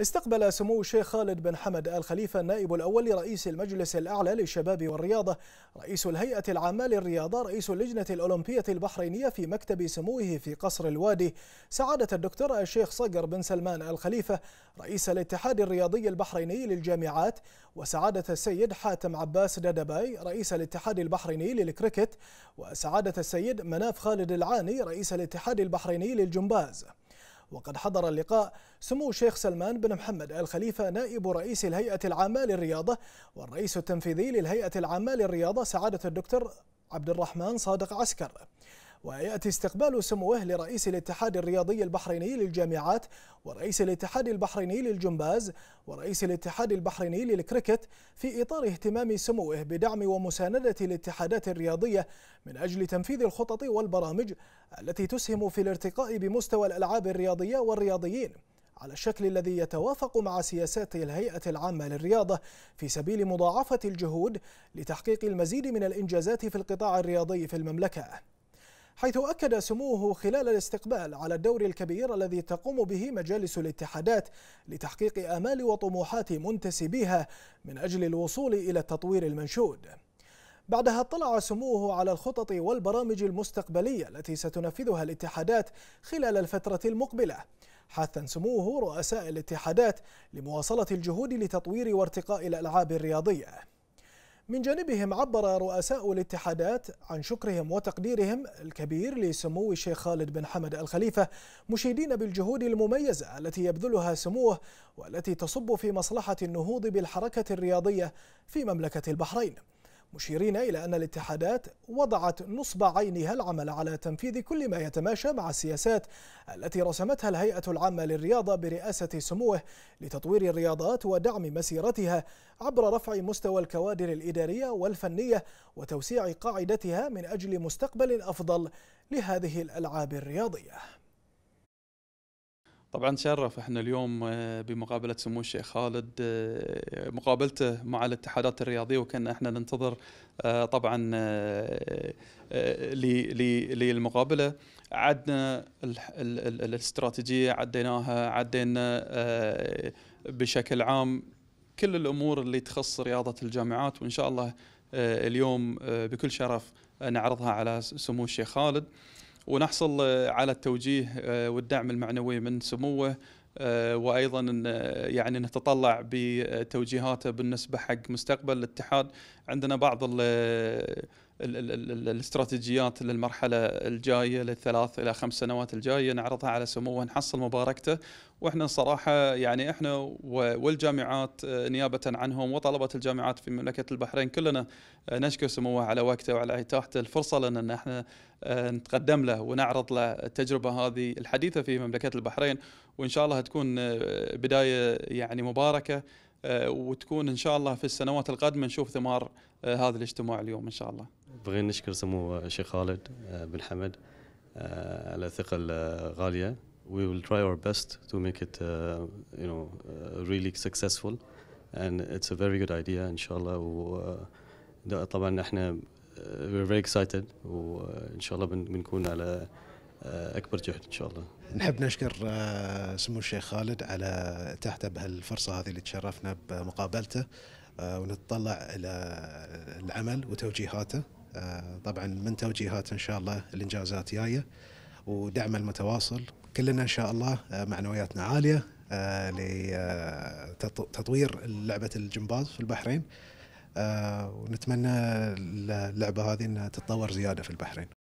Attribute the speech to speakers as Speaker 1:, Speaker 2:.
Speaker 1: استقبل سمو الشيخ خالد بن حمد آل خليفة النائب الأول لرئيس المجلس الأعلى للشباب والرياضة رئيس الهيئة العامة للرياضة رئيس اللجنة الأولمبية البحرينية في مكتب سموه في قصر الوادي سعادة الدكتور الشيخ صقر بن سلمان آل خليفة رئيس الاتحاد الرياضي البحريني للجامعات وسعادة السيد حاتم عباس دادباي رئيس الاتحاد البحريني للكريكت وسعادة السيد مناف خالد العاني رئيس الاتحاد البحريني للجمباز وقد حضر اللقاء سمو الشيخ سلمان بن محمد آل خليفة نائب رئيس الهيئة العامة للرياضة والرئيس التنفيذي للهيئة العامة للرياضة سعادة الدكتور عبد الرحمن صادق عسكر ويأتي استقبال سموه لرئيس الاتحاد الرياضي البحريني للجامعات ورئيس الاتحاد البحريني للجمباز ورئيس الاتحاد البحريني للكريكت في إطار اهتمام سموه بدعم ومساندة الاتحادات الرياضية من أجل تنفيذ الخطط والبرامج التي تسهم في الارتقاء بمستوى الألعاب الرياضية والرياضيين على الشكل الذي يتوافق مع سياسات الهيئة العامة للرياضة في سبيل مضاعفة الجهود لتحقيق المزيد من الإنجازات في القطاع الرياضي في المملكة حيث أكد سموه خلال الاستقبال على الدور الكبير الذي تقوم به مجالس الاتحادات لتحقيق آمال وطموحات منتسبيها من أجل الوصول إلى التطوير المنشود بعدها اطلع سموه على الخطط والبرامج المستقبلية التي ستنفذها الاتحادات خلال الفترة المقبلة حثا سموه رؤساء الاتحادات لمواصلة الجهود لتطوير وارتقاء الألعاب الرياضية من جانبهم عبر رؤساء الاتحادات عن شكرهم وتقديرهم الكبير لسمو الشيخ خالد بن حمد الخليفة مشيدين بالجهود المميزة التي يبذلها سموه والتي تصب في مصلحة النهوض بالحركة الرياضية في مملكة البحرين مشيرين إلى أن الاتحادات وضعت نصب عينها العمل على تنفيذ كل ما يتماشى مع السياسات التي رسمتها الهيئة العامة للرياضة برئاسة سموه لتطوير الرياضات ودعم مسيرتها عبر رفع مستوى الكوادر الإدارية والفنية وتوسيع قاعدتها من أجل مستقبل أفضل لهذه الألعاب الرياضية
Speaker 2: طبعا تشرف احنا اليوم آه، بمقابله سمو الشيخ خالد آه، مقابلته مع الاتحادات الرياضيه وكنا احنا ننتظر آه، طبعا للمقابله عدنا الاستراتيجيه عديناها عدينا بشكل عام كل الامور اللي تخص رياضه الجامعات وان شاء الله اليوم بكل شرف نعرضها على سمو الشيخ خالد ونحصل آه، على التوجيه آه، والدعم المعنوي من سموه آه، وايضا يعني نتطلع بتوجيهاته بالنسبه حق مستقبل الاتحاد عندنا بعض الاستراتيجيات للمرحله الجايه للثلاث الى خمس سنوات الجايه نعرضها على سموه نحصل مباركته واحنا صراحه يعني احنا والجامعات آه، نيابه عنهم وطلبه الجامعات في مملكه البحرين كلنا آه، نشكر سموه على وقته وعلى اتاحه الفرصه لنا ان احنا آه، نتقدم له ونعرض له التجربه هذه الحديثه في مملكه البحرين وان شاء الله تكون بدايه يعني مباركه آه، وتكون ان شاء الله في السنوات القادمه نشوف ثمار آه، هذا الاجتماع اليوم ان شاء الله.
Speaker 3: بغينا نشكر سمو الشيخ آه، خالد بن حمد على ثقه الغاليه. We will try our best to make it, uh, you know, uh, really successful, and it's a very good idea, إن شاء الله. uh, طبعا احنا we're very excited وان شاء الله بنكون على آه، اكبر جهد ان شاء الله. نحب
Speaker 4: نشكر آه، سمو الشيخ خالد على اتاحته بهالفرصه هذه اللي تشرفنا بمقابلته آه، ونتطلع الى العمل وتوجيهاته طبعا من توجيهات ان شاء الله الانجازات جايه ودعمه المتواصل كلنا ان شاء الله معنوياتنا عاليه لتطوير لعبه الجمباز في البحرين
Speaker 3: ونتمنى اللعبه هذه انها تتطور زياده في البحرين